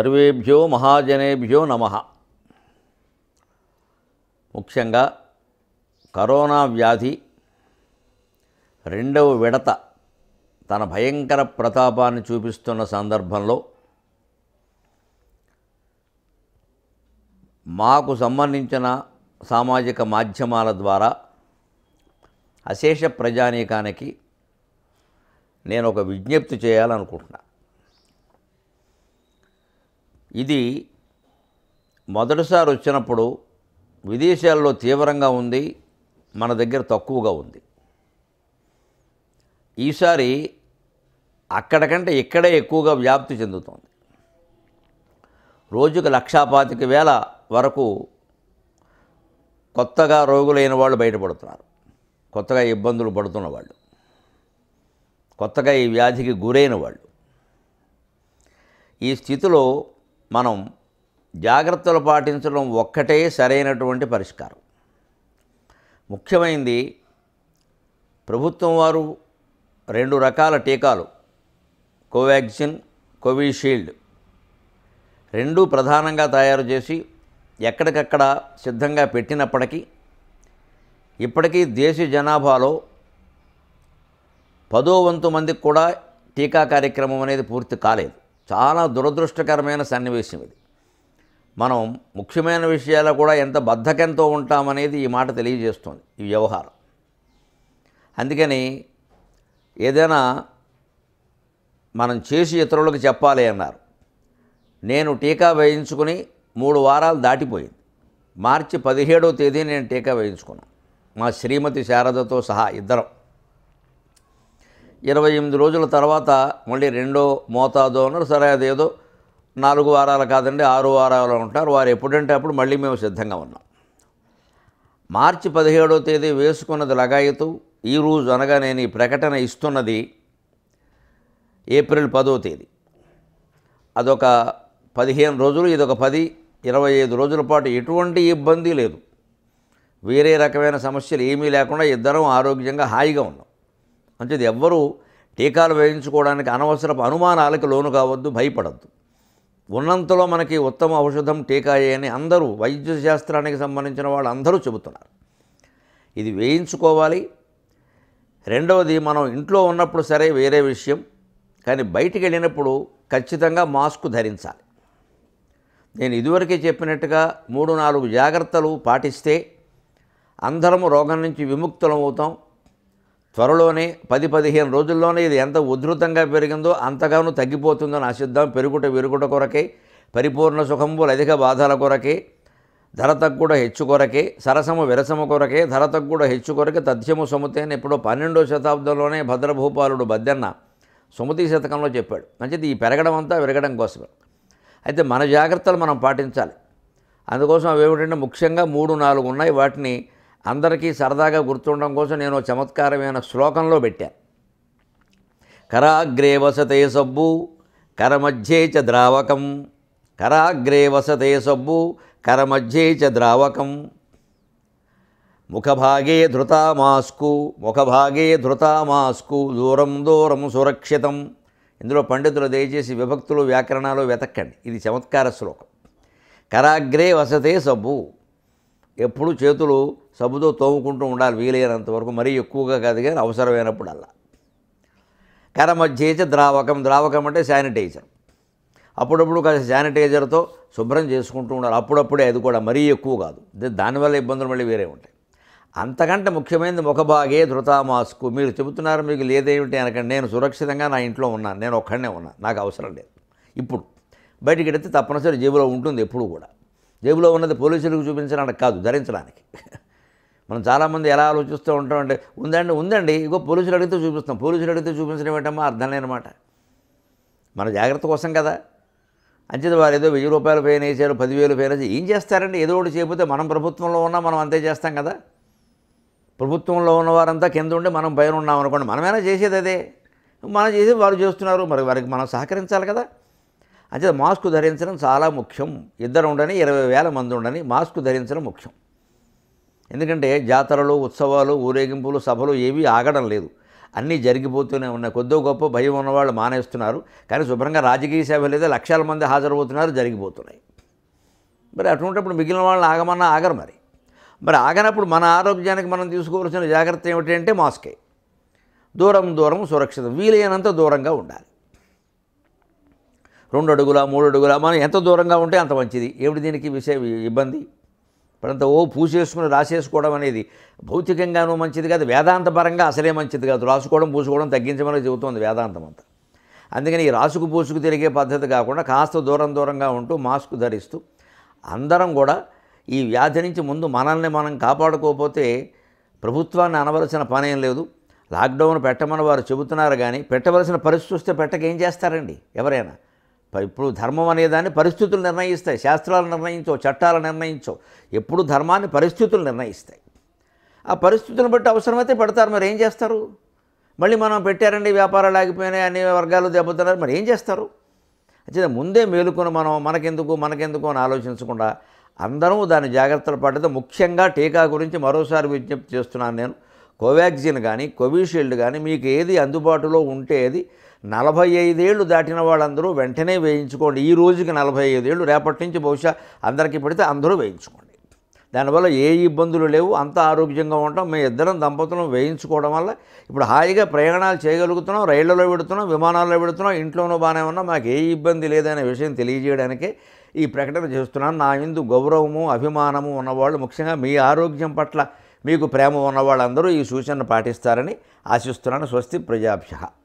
సర్వేభ్యో మహాజనేభ్యో నమ ముఖ్యంగా కరోనా వ్యాధి రెండవ విడత తన భయంకర ప్రతాపాన్ని చూపిస్తున్న సందర్భంలో మాకు సంబంధించిన సామాజిక మాధ్యమాల ద్వారా అశేష ప్రజానీకానికి నేను ఒక విజ్ఞప్తి చేయాలనుకుంటున్నా ఇది మొదటిసారి వచ్చినప్పుడు విదేశాల్లో తీవ్రంగా ఉంది మన దగ్గర తక్కువగా ఉంది ఈసారి అక్కడికంటే ఇక్కడే ఎక్కువగా వ్యాప్తి చెందుతోంది రోజుకు లక్షాపాతిక వేల వరకు కొత్తగా రోగులైన వాళ్ళు బయటపడుతున్నారు కొత్తగా ఇబ్బందులు పడుతున్న వాళ్ళు కొత్తగా ఈ వ్యాధికి గురైన వాళ్ళు ఈ స్థితిలో మనం జాగ్రత్తలు పాటించడం ఒక్కటే సరైనటువంటి పరిష్కారం ముఖ్యమైనది ప్రభుత్వం వారు రెండు రకాల టీకాలు కోవాక్సిన్ కోవిషీల్డ్ రెండు ప్రధానంగా తయారు చేసి ఎక్కడికక్కడ సిద్ధంగా పెట్టినప్పటికీ ఇప్పటికీ దేశ జనాభాలో పదో వంతు మందికి కూడా టీకా కార్యక్రమం అనేది పూర్తి కాలేదు చాలా దురదృష్టకరమైన సన్నివేశం ఇది మనం ముఖ్యమైన విషయాలు కూడా ఎంత బద్ధకంతో ఉంటామనేది ఈ మాట తెలియజేస్తుంది ఈ వ్యవహారం అందుకని ఏదైనా మనం చేసి ఇతరులకు చెప్పాలి అన్నారు నేను టీకా వేయించుకుని మూడు వారాలు దాటిపోయింది మార్చి పదిహేడో తేదీ నేను టీకా వేయించుకున్నాను మా శ్రీమతి శారదతో సహా ఇద్దరం ఇరవై ఎనిమిది రోజుల తర్వాత మళ్ళీ రెండో మోతాదో అన్నారు సరే అదేదో నాలుగు వారాలు కాదండి ఆరు వారాలు ఉంటారు వారు ఎప్పుడంటే అప్పుడు మళ్ళీ మేము సిద్ధంగా ఉన్నాం మార్చి పదిహేడో తేదీ వేసుకున్నది లగాయతు ఈ రోజు అనగా నేను ఈ ప్రకటన ఇస్తున్నది ఏప్రిల్ పదో తేదీ అదొక పదిహేను రోజులు ఇదొక పది ఇరవై ఐదు రోజుల పాటు ఎటువంటి ఇబ్బంది లేదు వేరే రకమైన సమస్యలు ఏమీ లేకుండా ఇద్దరం ఆరోగ్యంగా హాయిగా ఉన్నాం మంచిది ఎవ్వరూ టీకాలు వేయించుకోవడానికి అనవసరపు అనుమానాలకు లోను కావద్దు భయపడద్దు ఉన్నంతలో మనకి ఉత్తమ ఔషధం టీకాయే అని అందరూ వైద్య శాస్త్రానికి సంబంధించిన వాళ్ళు అందరూ చెబుతున్నారు ఇది వేయించుకోవాలి రెండవది మనం ఇంట్లో ఉన్నప్పుడు సరే వేరే విషయం కానీ బయటికి వెళ్ళినప్పుడు ఖచ్చితంగా మాస్క్ ధరించాలి నేను ఇదివరకే చెప్పినట్టుగా మూడు నాలుగు జాగ్రత్తలు పాటిస్తే అందరము రోగం నుంచి విముక్తులమవుతాం త్వరలోనే పది పదిహేను రోజుల్లోనే ఇది ఎంత ఉధృతంగా పెరిగిందో అంతగానూ తగ్గిపోతుందో ఆశిద్దాం పెరుగుట విరుగుట కొరకే పరిపూర్ణ సుఖంబులు అధిక బాధల కొరకే ధర తగ్గుడ హెచ్చు కొరకే సరసము విరసము కొరకే ధర తగ్గుడ హెచ్చు కొరకే తథ్యము అని ఎప్పుడో పన్నెండో శతాబ్దంలోనే భద్రభూపాలుడు బద్దెన్న సుమతి శతకంలో చెప్పాడు మంచిది ఈ పెరగడం అంతా విరగడం కోసమే అయితే మన జాగ్రత్తలు మనం పాటించాలి అందుకోసం అవి ఏమిటంటే ముఖ్యంగా మూడు నాలుగు ఉన్నాయి వాటిని అందరికీ సరదాగా గుర్తుండడం కోసం నేను చమత్కారమైన శ్లోకంలో పెట్టాను కరాగ్రే వసతే సబ్బు కరమధ్యే చ ద్రావకం కరాగ్రే వసతే సబ్బు కరమధ్యే చ ద్రావకం ముఖభాగే ధృతా మాస్కు ముఖభాగే ధృతా మాస్కు దూరం దూరం సురక్షితం ఇందులో పండితులు దయచేసి విభక్తులు వ్యాకరణాలు వెతకండి ఇది చమత్కార శ్లోకం కరాగ్రే వసతే సబ్బు ఎప్పుడూ చేతులు సబ్బుతో తోముకుంటూ ఉండాలి వీలైనంత వరకు మరీ ఎక్కువగా కాదు కానీ అవసరమైనప్పుడల్లా కరమధ్యేచ ద్రావకం ద్రావకం అంటే శానిటైజర్ అప్పుడప్పుడు కాస్త శానిటైజర్తో శుభ్రం చేసుకుంటూ ఉండాలి అప్పుడప్పుడే అది కూడా మరీ ఎక్కువ కాదు దానివల్ల ఇబ్బందులు మళ్ళీ వేరే ఉంటాయి అంతకంటే ముఖ్యమైనది ముఖభాగే ధృతా మాస్కు మీరు చెబుతున్నారు మీకు లేదేమిటి అనకంటే నేను సురక్షితంగా నా ఇంట్లో ఉన్నాను నేను ఒక్కడనే ఉన్నాను నాకు అవసరం లేదు ఇప్పుడు బయటికి వెడితే తప్పనిసరి జేబులో ఉంటుంది ఎప్పుడు కూడా జేబులో ఉన్నది పోలీసులకు చూపించడానికి కాదు ధరించడానికి మనం చాలామంది ఎలా ఆలోచిస్తూ ఉంటాం అంటే ఉందండి ఉందండి ఇగో పోలీసులు అడిగితే చూపిస్తాం పోలీసులు అడిగితే చూపించడం ఏంటమ్మా అర్థం లేనమాట మన జాగ్రత్త కోసం కదా అంచేది వారు ఏదో వెయ్యి రూపాయలు పైన వేసారు పదివేలు పైన వేసి ఏం చేస్తారండి ఏదో ఒకటి చేయకపోతే మనం ప్రభుత్వంలో ఉన్నా మనం అంతే చేస్తాం కదా ప్రభుత్వంలో ఉన్నవారంతా కింద ఉండి మనం పైన ఉన్నాం అనుకోండి మనమైనా చేసేది అదే మనం చేసేది వారు చేస్తున్నారు మరి వారికి మనం సహకరించాలి కదా అంచేత మాస్క్ ధరించడం చాలా ముఖ్యం ఇద్దరు ఉండని ఇరవై వేల మంది ఉండని మాస్క్ ధరించడం ముఖ్యం ఎందుకంటే జాతరలు ఉత్సవాలు ఊరేగింపులు సభలు ఏవీ ఆగడం లేదు అన్నీ జరిగిపోతూనే ఉన్నాయి కొద్దో గొప్ప భయం ఉన్నవాళ్ళు మానేస్తున్నారు కానీ శుభ్రంగా రాజకీయ సేవ లేదా లక్షల మంది హాజరవుతున్నారు జరిగిపోతున్నాయి మరి అటువంటిప్పుడు మిగిలిన వాళ్ళని ఆగమన్నా ఆగరు మరి మరి ఆగనప్పుడు మన ఆరోగ్యానికి మనం తీసుకోవాల్సిన జాగ్రత్త ఏమిటంటే మాస్కే దూరం దూరం సురక్షితం వీలైనంత దూరంగా ఉండాలి రెండు అడుగుల మూడు అడుగుల మనం ఎంత దూరంగా ఉంటే అంత మంచిది ఏమిటి దీనికి విషయ ఇబ్బంది ఇప్పుడంతా ఓ పూసేసుకుని రాసేసుకోవడం అనేది భౌతికంగానూ మంచిది కాదు వేదాంత పరంగా అసలే మంచిది కాదు రాసుకోవడం పూసుకోవడం తగ్గించమని చెబుతోంది వేదాంతం అంతా అందుకని ఈ రాసుకు పూసుకు తిరిగే పద్ధతి కాకుండా కాస్త దూరం దూరంగా ఉంటూ మాస్క్ ధరిస్తూ అందరం కూడా ఈ వ్యాధి నుంచి ముందు మనల్ని మనం కాపాడుకోకపోతే ప్రభుత్వాన్ని అనవలసిన పనేం లేదు లాక్డౌన్ పెట్టమని వారు చెబుతున్నారు కానీ పెట్టవలసిన పరిస్థితి వస్తే ఏం చేస్తారండి ఎవరైనా ఇప్పుడు ధర్మం అనేదాన్ని పరిస్థితులు నిర్ణయిస్తాయి శాస్త్రాలు నిర్ణయించవు చట్టాలు నిర్ణయించవు ఎప్పుడు ధర్మాన్ని పరిస్థితులు నిర్ణయిస్తాయి ఆ పరిస్థితులను బట్టి అవసరమైతే పెడతారు మరి ఏం చేస్తారు మళ్ళీ మనం పెట్టారండి వ్యాపారాలు ఆగిపోయినాయి అన్ని వర్గాలు దెబ్బతున్నారు మరి ఏం చేస్తారు అంటే ముందే మేలుకొని మనం మనకెందుకు మనకెందుకు అని ఆలోచించకుండా అందరూ దాని జాగ్రత్తలు పడ్డది ముఖ్యంగా టీకా గురించి మరోసారి విజ్ఞప్తి చేస్తున్నాను నేను కోవాక్సిన్ కానీ కోవిషీల్డ్ కానీ మీకు ఏది అందుబాటులో ఉంటే అది నలభై ఐదేళ్ళు దాటిన వాళ్ళందరూ వెంటనే వేయించుకోండి ఈ రోజుకి నలభై ఐదేళ్ళు రేపటి నుంచి బహుశా అందరికీ పెడితే అందరూ వేయించుకోండి దానివల్ల ఏ ఇబ్బందులు లేవు అంత ఆరోగ్యంగా ఉంటాం మేము ఇద్దరం దంపతులను వేయించుకోవడం వల్ల ఇప్పుడు హాయిగా ప్రయాణాలు చేయగలుగుతున్నాం రైళ్లలో పెడుతున్నాం విమానాల్లో పెడుతున్నాం ఇంట్లోనూ బాగానే ఉన్నాం మాకు ఏ ఇబ్బంది లేదనే విషయం తెలియజేయడానికే ఈ ప్రకటన చేస్తున్నాను నా ఇందు గౌరవము అభిమానము ఉన్నవాళ్ళు ముఖ్యంగా మీ ఆరోగ్యం పట్ల మీకు ప్రేమ ఉన్నవాళ్ళందరూ ఈ సూచనను పాటిస్తారని ఆశిస్తున్నాను స్వస్తి ప్రజాభ్య